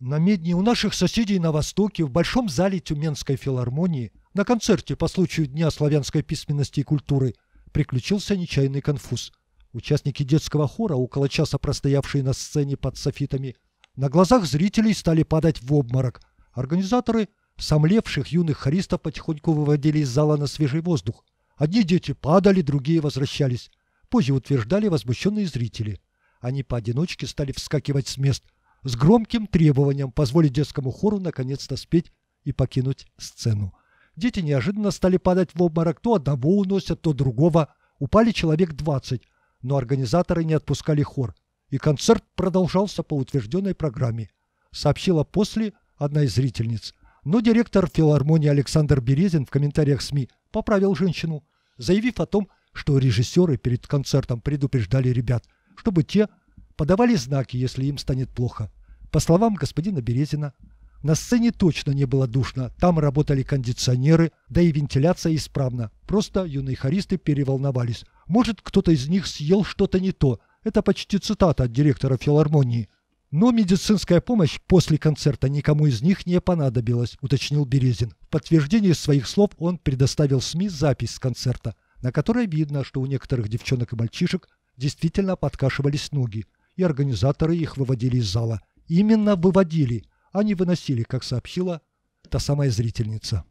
На медне у наших соседей на Востоке в Большом зале Тюменской филармонии на концерте по случаю Дня славянской письменности и культуры приключился нечаянный конфуз. Участники детского хора, около часа простоявшие на сцене под софитами, на глазах зрителей стали падать в обморок. Организаторы, сомлевших юных хористов, потихоньку выводили из зала на свежий воздух. Одни дети падали, другие возвращались. Позже утверждали возмущенные зрители. Они поодиночке стали вскакивать с мест – с громким требованием позволить детскому хору наконец-то спеть и покинуть сцену. Дети неожиданно стали падать в обморок, то одного уносят, то другого. Упали человек 20, но организаторы не отпускали хор, и концерт продолжался по утвержденной программе, сообщила после одна из зрительниц. Но директор филармонии Александр Березин в комментариях СМИ поправил женщину, заявив о том, что режиссеры перед концертом предупреждали ребят, чтобы те подавали знаки, если им станет плохо. По словам господина Березина, на сцене точно не было душно, там работали кондиционеры, да и вентиляция исправна. Просто юные хористы переволновались. Может, кто-то из них съел что-то не то. Это почти цитата от директора филармонии. Но медицинская помощь после концерта никому из них не понадобилась, уточнил Березин. В подтверждение своих слов он предоставил СМИ запись с концерта, на которой видно, что у некоторых девчонок и мальчишек действительно подкашивались ноги и организаторы их выводили из зала. Именно выводили, а не выносили, как сообщила та самая зрительница.